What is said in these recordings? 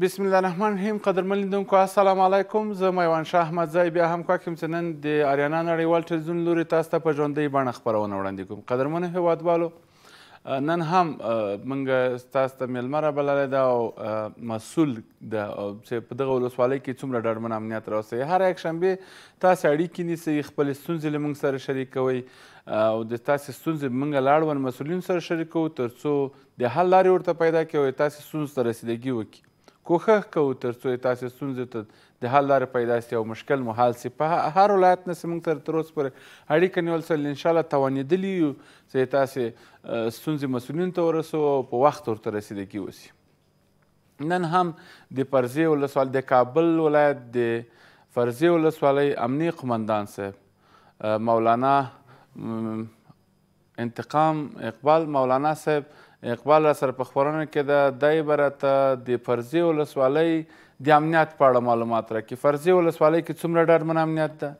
بسم الله الرحمن الرحیم قدرمن لیدونکو السلام علیکم زه میوان شاه احمدزی بیا هم کوک یم چې نن د اریانا نړیوال ټلویزیون لوري تاسو ته په ژوندۍ بڼه خپرونه وړاندې کوم قدرمنو هیوادوالو نن هم موږ تاسو ته میلمه رابللی ده او مسؤول ده چې په دغه ولسوالۍ کې څومره ډاډمن امنیت راوستی هر یک شنبې تاسې اړیکې نیسئ خپلې ستونزې له موږ سره شریکوئ او د تاسې ستونزې موږ لاړون مسؤلینو سره شریکوو تر څو د حل لارې ورته پیدا کړي او تاسې ستونزو ته رسیدګي وکړي کوښښ کوو تر څو تاسې ستونزو ته د حل لارې پیدا سي او مشکل مو حل سي په هر ولایت نه چې موږ تر تر اوسه پورې اړیکه نیول سل انشاءالله توانېدلي یو چې تاسې ستونزې مسؤلینو ته ورسو او په وخت ورته رسېدګي وسي نن هم د فرضې ولسوالۍ د کابل ولایت د فرضې ولسوالۍ امني قمندان صاحب مولانا انتقام اقبال مولانا صاحب اقبال را سره په خپرونه کې ده دی به راته د فرضي ولسوالۍ د امنیت په اړه معلومات راکړي فرضي ولسوالۍ کې څومره ډاډمن امنیت ده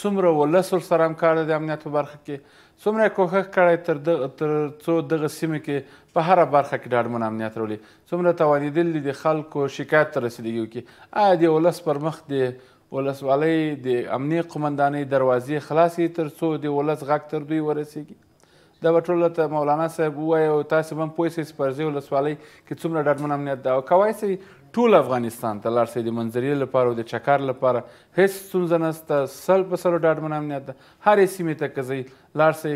څومره ولس ورسره همکار ده د امنیت په برخه کې څومره کوښښ کړی تر دغه تر څو دغه سیمه کې په هره برخه کې ډاډمن امنیت راولي څومره توانېدل دي د خلکو شکایت ته رسېدګیو کې آیا د ولس پر مخ د ولسوالۍ د امنیه قمندانۍ دروازې خلاصې تر څو د ولس غږ تر دوی ورسیږي دا به ټول ته مولانا صاحب ووایي او تاسې به هم پوه سئ چې پرځې ولسوالۍ کې څومره ډاډمن امنیت ده او کوای سئ ټول افغانستان ته لاړ سئ د منظرې لپاره او د چکر لپاره هیڅ ستونزه نشته سل په سلو ډاډمن امنیت ده هرې سیمې ته که ځئ لاړ سئ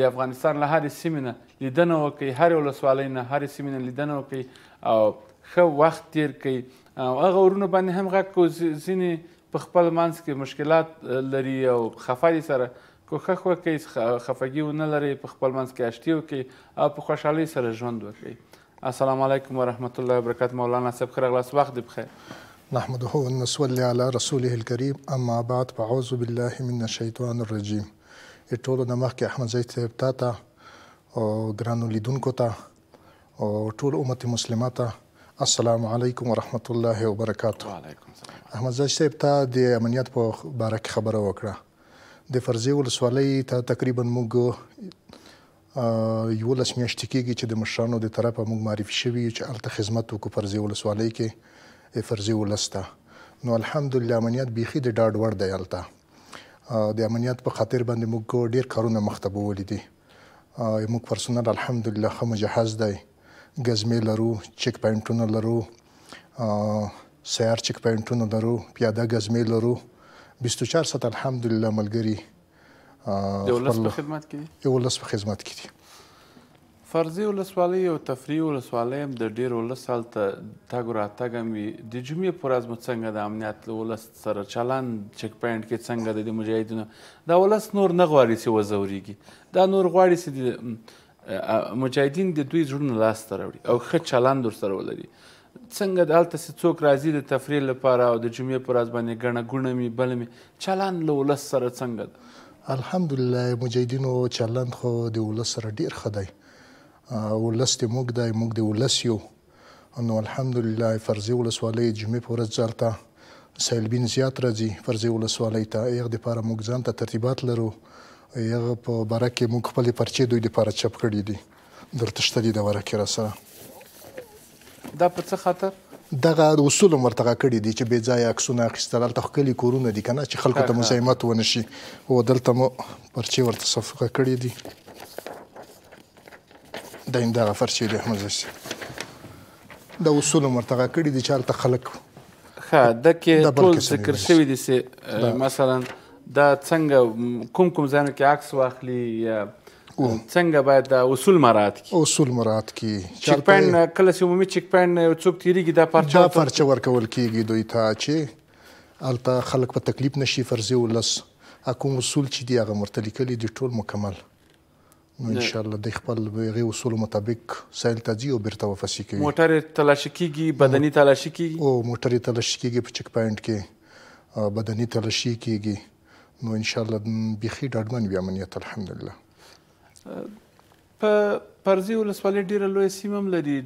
د افغانستان له هرې سیمې نه لیدنه وکړئ هرې ولسوالۍ نه هرې سیمې نه لیدنه وکړئ او ښه وخت تیر کړئ او هغه ورونو باندې هم غږ کو ځینې په خپل منځ کې مشکلات لري او خفه سره کوښښ وکړئ خفګي ونه لرئ په خپل منځ کې اشتي وکړئ او په خوشحالۍ سره ژوند وکړئ السلام علیکم ورحمت الله وبرکات مولانا صاحب ښه راغلاست وخت دې بخیر نحمده ونصلي على رسوله الكريم اما بعد فاعوذ بالله من الشیطان الرجیم ټولو نه مخکې احمد زید صاحب تا ته او ګرانو لیدونکو ته او ټول امت مسلمه ته السلام علیکم ورحمت الله وبرکاته وعلیکم السلام احمد زید صاحب ته د امنیت په باره کې خبره وکړه د فرضي ولسوالۍ ته تقریبا موږ یولس میاشتې کېږي چې د مشرانو د طرفه موږ معرفي شوي چې هلته خدمت وکړو فرضي ولسوالۍ کې فرضي ولس ته نو الحمدلله امنیت بیخي د ډاډ وړ دی هلته د امنیت په خاطر باندې موږ ډېر کارونه مخته بوولي دي موږ پرسونل الحمدلله ښه مجهز دی ګزمې لرو چک پاینټونه لرو سیار چک پاینټونه لرو پیاده ګزمې لرو 24 ساعت الحمدلله ملګری یو لس په خدمت کې دي یو لس په خدمت کې دي فرضي ولسوالۍ او تفریح ولسوالۍ هم د ډېر ولس هلته تګ راتګ هم وي د جمعې په ورځ مو څنګه د امنیت له ولس سره چلند چک پوینټ کې څنګه د دې مجاهدینو دا ولس نور نه غواړي چې وځورېږي دا نور غواړي چې مجاهدین د دوی زړونه لاسته راوړي او ښه چلند ورسره ولري څنګه د هلته چې څوک راځي د تفریح لپاره او د جمعې په ورځ باندې ګڼه ګوڼه مي بل مي چلان له ولس سره څنګه ده الحمدلله مجاهدینو چلند خو د ولس سره ډیر ښه دی ولس د موږ دی موږ د ولس یو نو الحمدلله فرضي ولسوالۍ جمعې په ورځ ځلته سیلبین زیات راځي فرضي ولسوالۍ ته یغ د لپاره موږ ځان ته ترتیبات لرو یغ په باره کې موږ خپل پرچې دوی لپاره چپ کړی دي درته شته دي د ورکه را سره دا په څه خاطر دغه اصول مرتغه کړی دي چې بې ځای عکسونه اخیستل ته خلک کورونه دي کنه چې خلکو ته مزاحمت ونشي او دلته مو پرچی ورته صفقه کړی دي دا همدغه فرچی دی احمد زشي دا اصول مرتغه کړی دي چې هلته خلک ښه د کې ټول ذکر شوي دي چې مثلا دا څنګه کوم کوم ځای کې عکس واخلي یا څنګه باید د اصول مراد کی اصول مراد کی چک پاین کله چې عمومي چک پاین یو څوک تیریږي دا پرچا دا پرچا ورکول کیږي دوی ته چې البته خلک په تکلیف نشي فرضي ولس کوم اصول چې دی هغه مرتلی کلی دی ټول مکمل نو ان شاء الله د خپل غي اصول مطابق سایل تځي او برته وفسي کوي موټر تلاشي کیږي بدني تلاشي کیږي او موټر تلاشي کیږي په چک پاینټ کې بدني تلاشي کیږي نو ان شاء الله بخي ډاډمن بیا امنیت الحمدلله په پرځي ولسوالۍ ډیره لوی سیمه لري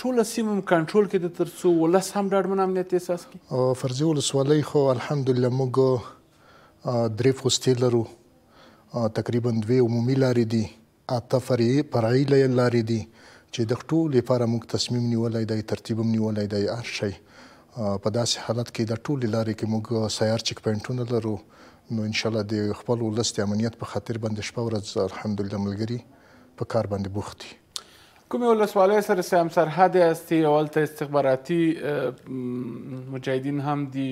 ټول سیمه کنټرول کې د ترسو ولس هم ډاډمن امنیت احساس کی او فرځي ولسوالۍ خو الحمدلله موږ درې فوستې لرو تقریبا دوه عمومي لارې دي اته فرعي فرعي لارې دي چې د ټول لپاره موږ تصمیم نیولای دی ترتیب نیولای دی هر شی په داسې حالت کې د ټول لارې کې موږ سیار چک پوینټونه لرو نو ان شاء الله د خپل ولست امنیت په خاطر باندې شپه ورځ الحمدلله ملګری په کار باندې بوختي کومې ولسوالۍ سره سم سرحد هستی او هلته استخباراتي مجاهدین هم دي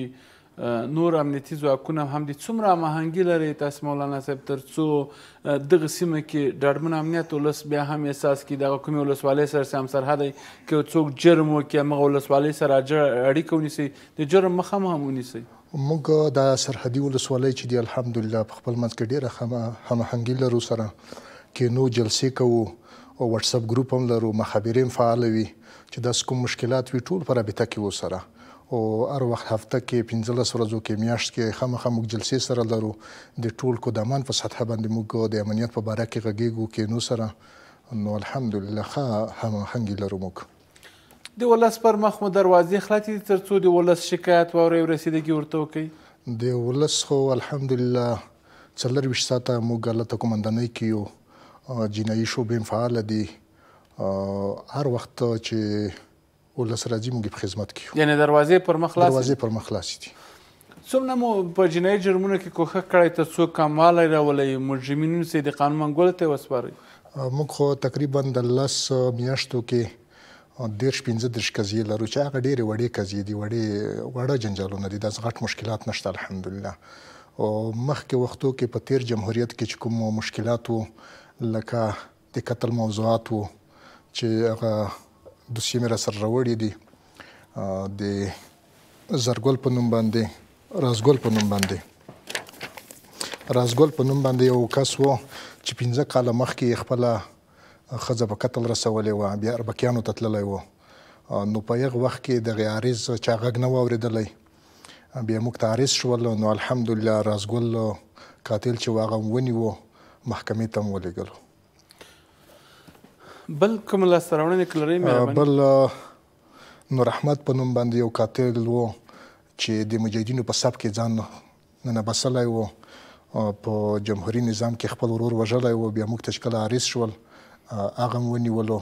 نور امنیتي ځواکونه هم دي څومره هماهنګي لري تاسو مولانا صاحب تر څو دغه سیمه کې ډاډمن امنیت ولس بیا هم احساس کوي دغه کومې ولسوالۍ سره سم سرحد کې څوک جرم وکړي هغه ولسوالۍ سره اړیکه ونیسي د جرم مخه هم ونیسي موږ د سرحدي ولسوالۍ چې دی الحمدلله په خپل منځ کې ډیره هماهنګي لرو سره کې نو جلسې کوو او واتس اپ ګروپ هم لرو مخابرین فعال وي چې د کوم مشکلات وي ټول پر اړیکه کې وسره او هر وخت هفته کې 15 ورځو کې میاشت کې خامخا موږ جلسې سره لرو د ټول کو دمان په سطح باندې موږ د امنیت په باره کې غږیږو کې نو سره نو الحمدلله هم هنګي لرو موږ د ولس پر مخ مو دروازې خلاصې دي تر څو د ولس شکایت واورئ او رسیدګي ورته وکړئ د ولس خو الحمدلله څلرویشت ساعته موږ هلته قمندانۍ کې یو جنایي شوبې فعاله دي هر وخت چې ولس راځي موږ په خدمت کې یعنی دروازې پر مخ خلاص دروازې پر مخ خلاص دي څومره مو په جنایي جرمونو کې کوخه کړی ته څوک کمال راولې مجرمینو سي د قانون منګول ته وسپاري موږ خو تقریبا د لس میاشتو کې دیرش پنځه دیرش قضیې لرو چې هغه ډېرې وړې قضیې دي وړې وړه جنجالونه دي داسې غټ مشکلات نشته الحمدلله او مخکې وختو کې په تیر جمهوریت کې چې کوم مشکلات وو لکه د قتل موضوعات وو چې هغه دوسیې مې راسره راوړي دي د زرګل په نوم باندې رازګل په نوم باندې رازګل په نوم باندې یو کس وو چې پنځه کاله مخکې خپله خزه په قتل رسولې و بیا اربکیانو ته تللی و نو په یغ وخت کې د غیاریز چا غږ نه واوریدلی بیا موږ ته عارض شول نو الحمدلله رازګل قاتل چې واغه ونیو محکمې ته ولېګلو بل کوم لاسته راوړنې کلرې بل نور احمد په نوم باندې یو قاتل و چې د مجاهدینو په سب کې ځان نه بسلی و په جمهوریت نظام کې خپل ورور وژلی و بیا موږ تشکل عارض شول هغه ونیولو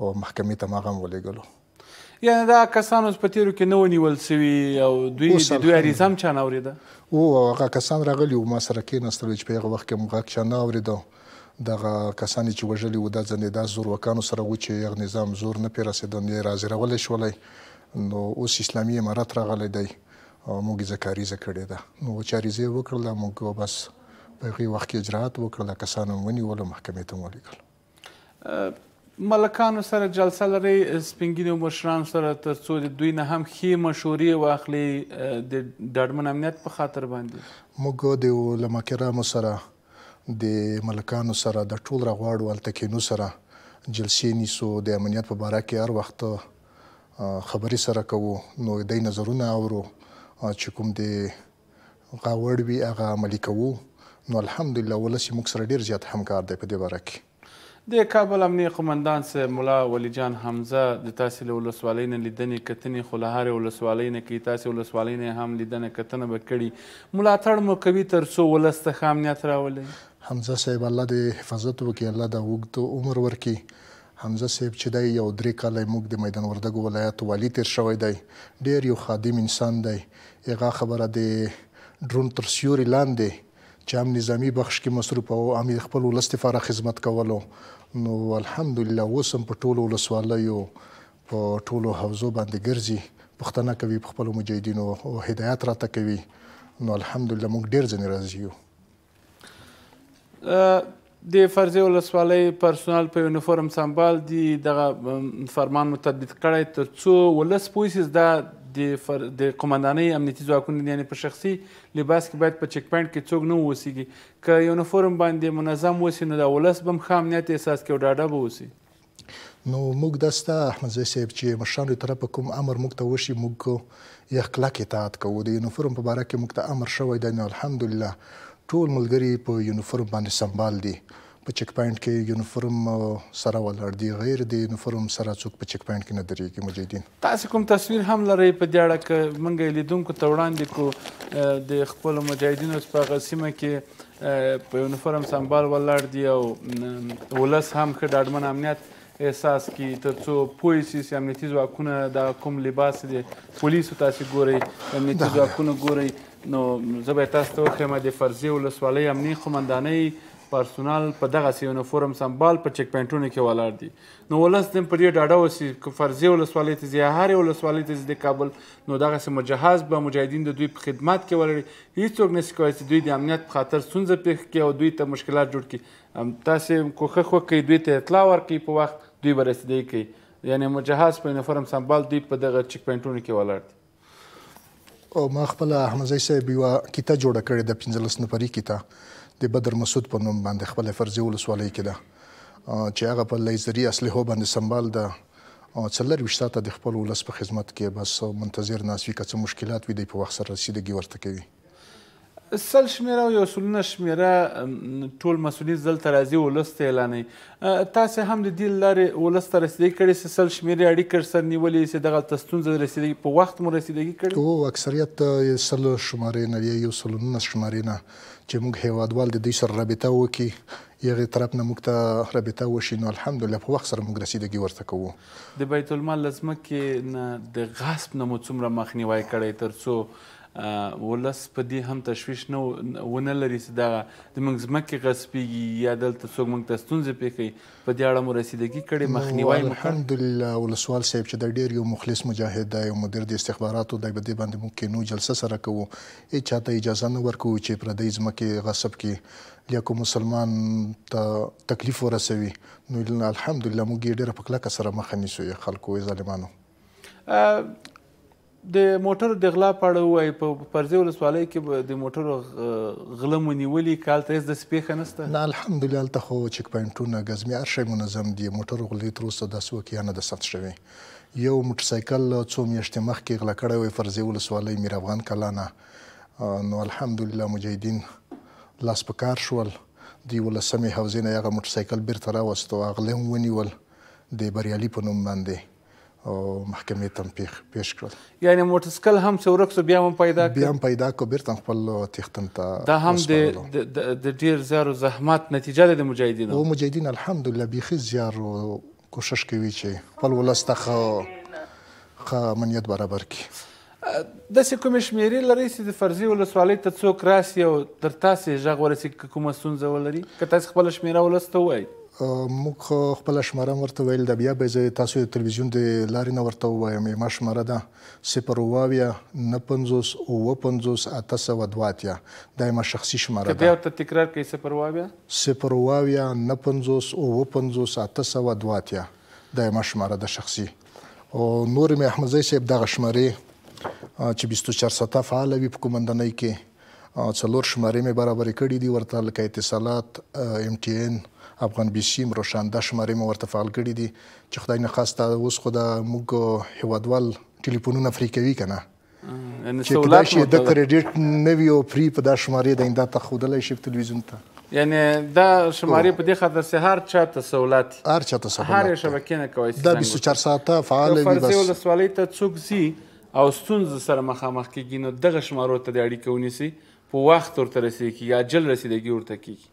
او محکمې ته هغه ولېګلو یعنی دا کسانو په تیرو کې نو نیول سوي او دوی د دوی اړیزم چا نه اوریده او هغه کسان راغلي او ما سره کې نستل چې په هغه وخت کې موږ چا نه اوریده دغه کسان چې وژلي و د ځنې د زور وکانو سره و چې یو نظام زور نه پیرسیدنې راځي راولې شولې نو اوس اسلامي امارات راغلی دی موږ ځکاري ځکړې ده نو چاريزه وکړل موږ بس په هغه وخت کې اجرات وکړل کسانو ونیول محکمې ته ولیکل ملکانو سره جلسه لري سپینګینو مشران سره ترڅو دوی نه هم خې مشورې واخلي د ډاډمن امنیت په خاطر باندې موږ د علما کرامو سره د ملکانو سره د ټول رغواړو التکینو سره جلسې نیسو د امنیت په باره کې هر وخت خبري سره کوو نو د نظرونه اورو چې کوم د غاوړ وی هغه عملي کوو نو الحمدلله ولسی موږ سره ډیر زیات همکار دی په دې باره کې د کابل امنیه قمندان سه مولا ولی جان حمزه د تاسې له ولسوالۍ نه لیدنې کتنې خو له هرې ولسوالۍ نه کوي تاسې ولسوالۍ نه هم لیدنه کتنه به کړي ملاتړ مو کوي تر څو ولس ته ښه امنیت راولي حمزه صاحب الله دې حفاظت وکړي الله د اوږد عمر ورکړي حمزه صاحب چې دی یو درې کاله موږ د میدان وردګو ولایت والی تیر شوی دی ډیر یو خادم انسان دی هغه خبره د ډرون تر سیوري لاندې چې هم نظامی بخش کې مصروف او هم خپل ولست لپاره خدمت کولو نو الحمدلله اوس هم په ټولو ولسوالیو په ټولو حوزو باندې ګرځي پښتنه کوي په خپل مجاهدینو او هدایت راته کوي نو الحمدلله موږ ډیر ځنې راضی یو د فرضي ولسوالۍ پرسونل په یونیفورم سمبال دی دغه فرمان متدد کړی تر څو ولس پوه دا د فر... د قومندانۍ امنیتي ځواکونو یعنی په شخصي لباس کې باید په چک پوینټ کې څوک نه ووسیږي که یونیفورم باندې منظم وسی نو د ولس به هم ښه امنیت احساس کوي او ډاډه به وسي نو موږ دسته احمدزی صاحب چې مشرانو طرفه کوم امر موږ ته وشي موږ یې اخلاق اطاعت کوو د یونیفورم په باره کې موږ ته امر شوی دی نو الحمدلله ټول ملګري په یونیفورم باندې سنبال دي په چک پوینټ کې یونیفورم سره ولر دي غیر د یونیفورم سره څوک په چک پوینټ کې نه درېږي مجاهدین تاسو کوم تصویر هم لرئ په دې اړه کې منګې لیدونکو ته وړاندې کو د خپل مجاهدینو په غسیمه کې په یونیفورم سمبال ولر دی او ولس هم ښه ډاډمن امنیت احساس کی تر څو پوه شي چې امنیتي ځواکونه د کوم لباس دي پولیسو تاسو ګوري امنیتي ځواکونه ګوري نو زه به تاسو ته وایم د فرضي ولسوالۍ امني قمندانۍ پرسونل په دغه سی یونیفورم سمبال په چک پوینټونو کې ولاړ دي نو ولس دم په دې ډاډه وسی چې فرضي ولسوالۍ ته ځي هر ولسوالۍ ته د کابل نو دغه سم مجهز به مجاهدین د دوی په خدمت کې ولري هیڅوک نشي کولی چې دوی د امنیت په خاطر سونځ پیښ کړي او دوی ته مشکلات جوړ کړي تاسو کوخه خو کې دوی ته اطلاع ورکړي په وخت دوی برسېدي کوي یعنی مجهز په یونیفورم سمبال دوی په دغه چک پوینټونو کې ولاړ دي او ما خپل احمدزی صاحب یو کیته جوړه کړې د 15 نفرې کیته د بدر مسعود په نوم باندې خپل فرضي ولسوالۍ کې ده چې هغه په لیزري اسلحه باندې سمبال ده څلور وشتاته د خپل ولس په خدمت کې بس منتظر ناس وي که څه مشکلات وي د په وخت سره رسیدګي ورته کوي سل شمیره او یو سلونه شمیره ټول مسؤلیت دلته راځي ولس ته اعلانوي تاسې هم د دې لارې ولس ته رسیدګي کړې چې سل شمیرې اړیکې سر نیولې چې دغلته ستونزه رسیدګي په وخت مو رسیدګي کړې هو اکثریت سل شمارې نه یو سلونه شمارې نه چې موږ هیوادوال د دې سره رابطه وکړي یغه طرف نه موږ ته رابطه وشي نو الحمدلله په وخت سره موږ رسیدګي ورته کوو د بیت المال لازمه کې د غصب نه مو څومره مخنیوي کړی ترڅو ولس په دې هم تشویش نه ونه لري چې دغه زموږ ځمکې غصبېږي یا دلته څوک موږ ته ستونزې پېښوي په دې اړه مو رسیدګي کړې مخنیوی الحمدلله ولسوال صاحب چې د ډېر یو مخلص مجاهد دی او مدیر د استخباراتو دی په دې باندې موږ کینو جلسه سره کوو هیڅ چاته اجازه نه ورکوو چې پردی ځمکې غصب کړي یا کوم مسلمان ته تکلیف ورسوي نو الحمدلله موږ یې ډېره په کلکه سره مخه نیسو یې خلکو یې ظالمانو د موټر د غلا په اړه وایي په پرځې ولسوالۍ کې د موټرو غله مو نیولي که هلته هېڅ داسې پیښه نشته نه الحمدلله هلته خو چک پوینټونه ګزمې هر شی منظم دي موټرو غلې تر اوسه داسې واقعیا نه ده ثبت شوې یو موټرسایکل څو میاشتې مخکې غلا کړی وی فرضې ولسوالۍ میر افغان کلانه نو الحمدلله مجاهدین لاس په کار شول د یولسمې حوزې نه هغه موټرسایکل بیرته راوست او غله هم ونیول د بریالي په نوم باندې او محکمې ته پیښ پیښ کړل یعنی موټرسکل هم څورک سو بیا هم پیدا کړ بیا هم پیدا کو بیرته خپل تختن ته دا هم د د ډیر زیارو زحمت نتیجه ده د مجاهدینو او مجاهدین الحمدلله بیخي زیارو کوشش کوي چې خپل ولسته خو خو منیت برابر کړي د سې کوم شمیرې لري چې د فرضي ولسوالۍ ته څوک راسي او تر تاسې ژغ ورسي کومه سنځه ولري که تاسو خپل شمیره ولسته وایي موږ خپل شماره ورته ویل د بیا به زه تاسو د ټلویزیون د لارې نه ورته وایم ما شماره ده 029 95 822 دا ما شخصي شماره ده بیا ته تکرار کوي 029 95 822 دا ما شماره ده شخصي او نور مې احمدزی صاحب دغه شماره چې 24 ساعته فعال وي په کومندنۍ کې څلور شمارې مې برابرې کړې دي ورته لکه اتصالات ام ټي ان افغان بيسیم روشانده شمارې مو ورته فعال کړي دي چې خدای نه خواسته اوس خو د موږ هیوادوال ټلیفونونه فری کوي که چې کله شي د کریډیټ نوی او فری په دا شمارې د انده ته خودلای شي تلویزیون ته یعنی دا شمارې په دې خاطر سه هر چا ته سہولت هر چا ته سہولت هر شبکې نه کوي دا 24 ساعته فعال وي بس فرضي ولسوالۍ ته څوک زی او ستونزې سره مخامخ کیږي نو دغه شمارو ته د اړیکو نیسي په وخت ورته رسیږي یا جل رسیدګي ورته کیږي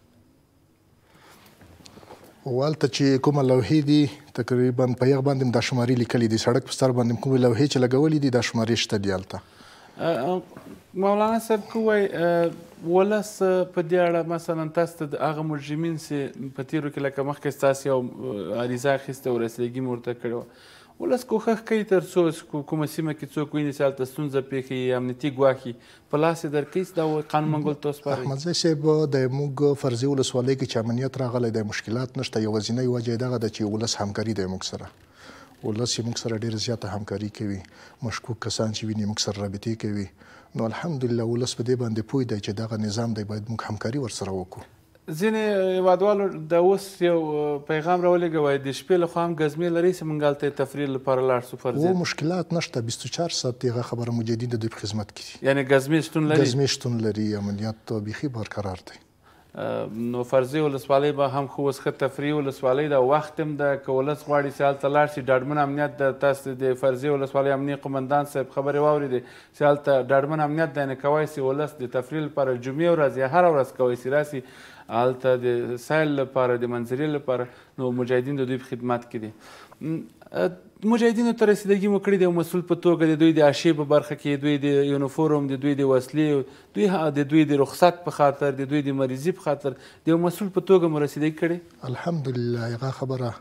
والته چې کومه لوحې دي تقریبا په یغ باندې دا شمارې لیکلې دي سړک په سر باندې کومه لوحې چې لګولې دي دا شمارې شته دي هلته مولانا صاحب که وایي ولس په دې اړه مثلا تاسو ته د هغه مجرمین چې په تیرو کې لکه مخکې ستاسې یو عریضه اخیستې او رسیدګي مې ورته کړې وه ولس کوښښ کوي تر څو کومه سیمه کې څوک ویني چې هلته ستونزه پېښي امنیتي ګواښي په لاس یې درکوي دا قانون منګل ته وسپاري احمدزی صاحب د موږ فرضي ولسوالۍ کې چې امنیت راغلی دی مشکلات نشته یوازینۍ وجه یې دغه ده چې ولس همکاري دی موږ سره ولس یې موږ سره ډېره زیاته همکاري کوي مشکوک کسان چې ویني موږ سره رابطې کوي نو الحمدلله ولس په دې باندې پوه دی چې دغه نظام دی باید موږ همکاري ورسره وکړو ځینې هیوادوالو د اوس یو پیغام راولېږه وایي د شپې لخوا هم ګزمې لري چې موږ هلته تفریح لپاره لاړ شو فرض او مشکلات نشته 24 ساعت هغه خبره مجدد د دوی په خدمت کې یعنی ګزمې شتون لري ګزمې شتون لري عملیات بیخي برقرار دی نو فرضي ولسوالۍ به هم خو اوس ښه تفریح ولسوالۍ ده وخت هم ده که ولس غواړي چې هلته لاړ شي ډاډمن امنیت د تاسې د فرضي ولسوالۍ امنیه قمندان صاحب خبرې واورېدې چې هلته ډاډمن امنیت ده یعنې کوی سي ولس د تفریح لپاره جمعې ورځ یا هره ورځ کوی سي راسي هلته د سیل لپاره د منظرې لپاره نو مجاهدین د دوی په خدمت کې دي مجاهدینو ته رسیدګي مو کړې د مسول په توګه د دوی د عاشې په برخه کې دوی د یونیفورم د دوی د وسلې دوی د دوی د رخصت په خاطر د دوی د مریضي په خاطر د مسول په توګه مو رسیدګي کړې الحمدلله هغه خبره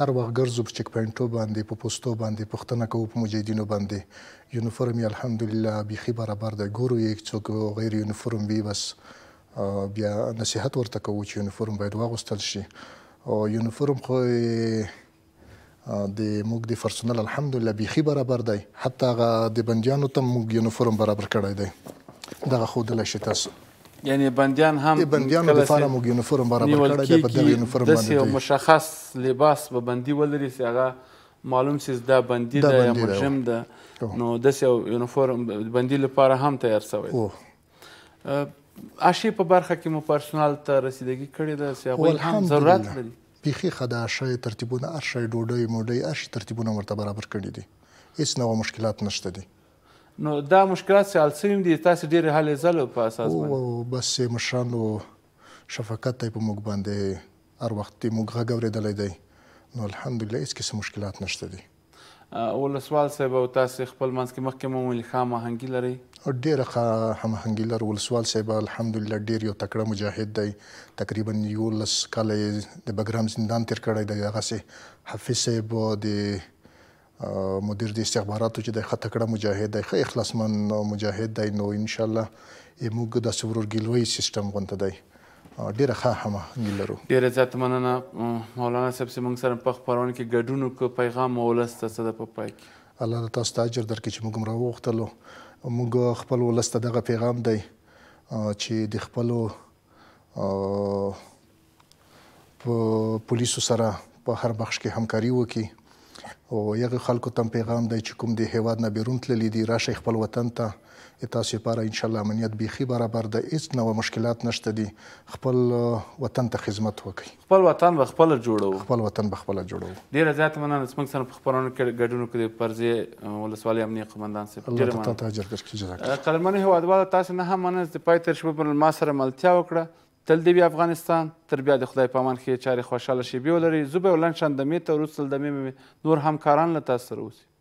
هر وخت ګرځو په چک پوینټو باندې په پوسټو باندې پښتنه کوو په مجاهدینو باندې یونیفورم الحمدلله بيخي برابر ده ګورو یک څوک غیر یونیفورم وي بس بیا نصيحت ورته کوو چې یونیفورم باید واغوستل شي او یونیفورم خو د موږ د فرسونل الحمدلله بيخي برابر دی حتی هغه د بندیانو ته موږ یونیفورم برابر کړی دی دغه خود له شتاسو یعنی بندیان هم د بندیانو د فارم موږ یونیفورم برابر کړی دی په دغه یونیفورم باندې د مشخص لباس به بندي ولري چې هغه معلوم سي دا بندي د مرجم ده نو د سیو یونیفورم بندي لپاره هم تیار شوی اشی په برخه کې مو پرسونل ته رسیدګي کړې ده چې هغه هم ضرورت لري بيخي خدا شي ترتیبونه هر شي ډوډۍ موډۍ هر شي ترتیبونه ورته برابر کړي دي هیڅ نو مشکلات نشته دي نو دا مشکلات سیال سیم دي تاسو ډیر حل زلو په اساس باندې بس مشرانو شفقت ته په موږ باندې هر وخت موږ غږ اورېدلې دی نو الحمدلله هیڅ کیسه مشکلات نشته دي ولسوال صاحب او تاسو خپل منځ کې مخکې مو ویل خام هنګي لري ډیره هم هنګي لري ولسوال صاحب الحمدلله ډیر یو تکړه مجاهد دی تقریبا یو لس کال د بګرام زندان تیر کړی دی هغه سي حفیظ صاحب د مدیر د استخباراتو چې د خطکړه مجاهد دی ښه اخلاصمن مجاهد دی نو ان شاء الله موږ د سورور ګلوي سیستم غونته دی ډیره ښه هماهنګي لرو ډیره زیاته مننه مولانا صاحب چې موږ سره په خپرونه کې ګډون وکړو پیغام مو ولس ته څه د په پای کې الله تاسو ته اجر درکړي چې موږ هم راوغوښتلو موږ خپل ولس ته دغه پیغام دی چې د خپلو پولیسو سره په هر بخش کې همکاري وکړي او یغه خلکو ته پیغام دی چې کوم د هیواد نه بیرون تللی دی راشه خپل وطن ته تاسو لپاره ان شاء الله امنیت بيخي برابر د هیڅ نو مشکلات نشته دي خپل وطن ته خدمت وکړي خپل وطن به خپل جوړو خپل وطن به خپل جوړو ډیره زیات مننه زموږ سره په خبرونو کې ګډون کړی پرځي ولسوالي امنیه قمندان سي ډیره مننه تاسو اجر کړی جزاک قلمنه هوادوال تاسو نه هم مننه د پایتر شپه پر ما سره ملتیا وکړه تل دې افغانستان تر بیا د خدای پامان خې چاري خوشاله شي بیولري زوبه ولن شندمې ته روسل دمې نور همکاران له تاسو سره اوسي